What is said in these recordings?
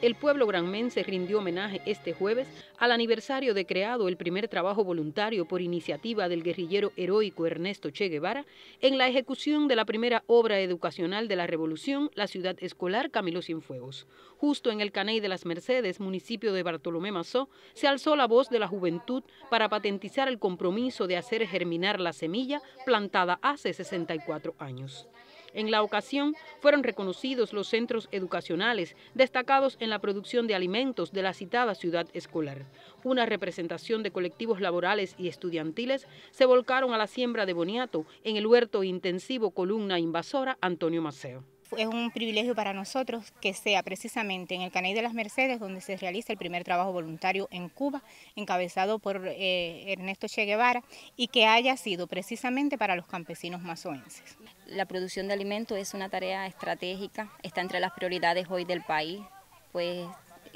El pueblo granmense rindió homenaje este jueves al aniversario de creado el primer trabajo voluntario por iniciativa del guerrillero heroico Ernesto Che Guevara en la ejecución de la primera obra educacional de la Revolución, la ciudad escolar Camilo Cienfuegos. Justo en el Caney de las Mercedes, municipio de Bartolomé Massó, se alzó la voz de la juventud para patentizar el compromiso de hacer germinar la semilla plantada hace 64 años. En la ocasión fueron reconocidos los centros educacionales destacados en la producción de alimentos de la citada ciudad escolar. Una representación de colectivos laborales y estudiantiles se volcaron a la siembra de boniato en el huerto intensivo Columna Invasora Antonio Maceo es un privilegio para nosotros que sea precisamente en el Caney de las Mercedes donde se realiza el primer trabajo voluntario en Cuba, encabezado por eh, Ernesto Che Guevara, y que haya sido precisamente para los campesinos mazoenses la producción de alimentos es una tarea estratégica, está entre las prioridades hoy del país, pues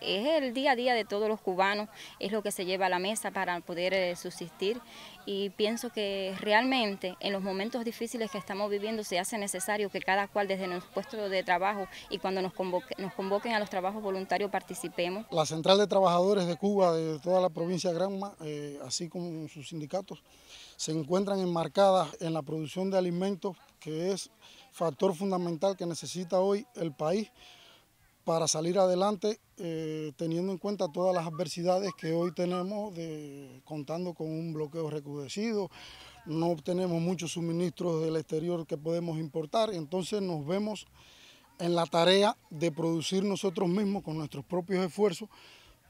es el día a día de todos los cubanos, es lo que se lleva a la mesa para poder eh, subsistir y pienso que realmente en los momentos difíciles que estamos viviendo se hace necesario que cada cual desde nuestro puesto de trabajo y cuando nos, convoquen a los trabajos voluntarios participemos. La Central de Trabajadores de Cuba, de toda la provincia de Granma, eh, así como sus sindicatos, se encuentran enmarcadas en la producción de alimentos, que es factor fundamental que necesita hoy el país para salir adelante eh, teniendo en cuenta todas las adversidades que hoy tenemos contando con un bloqueo recrudecido, no obtenemos muchos suministros del exterior que podemos importar, entonces nos vemos en la tarea de producir nosotros mismos con nuestros propios esfuerzos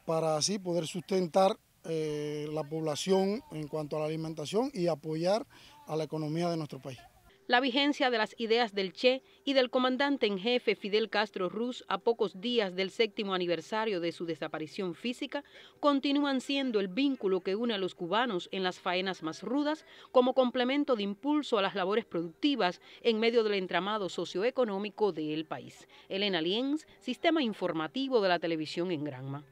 para así poder sustentar eh, la población en cuanto a la alimentación y apoyar a la economía de nuestro país la vigencia de las ideas del Che y del comandante en jefe Fidel Castro Ruz a pocos días del séptimo aniversario de su desaparición física continúan siendo el vínculo que une a los cubanos en las faenas más rudas como complemento de impulso a las labores productivas en medio del entramado socioeconómico del país. Elena Lienz, Sistema Informativo de la Televisión en Granma.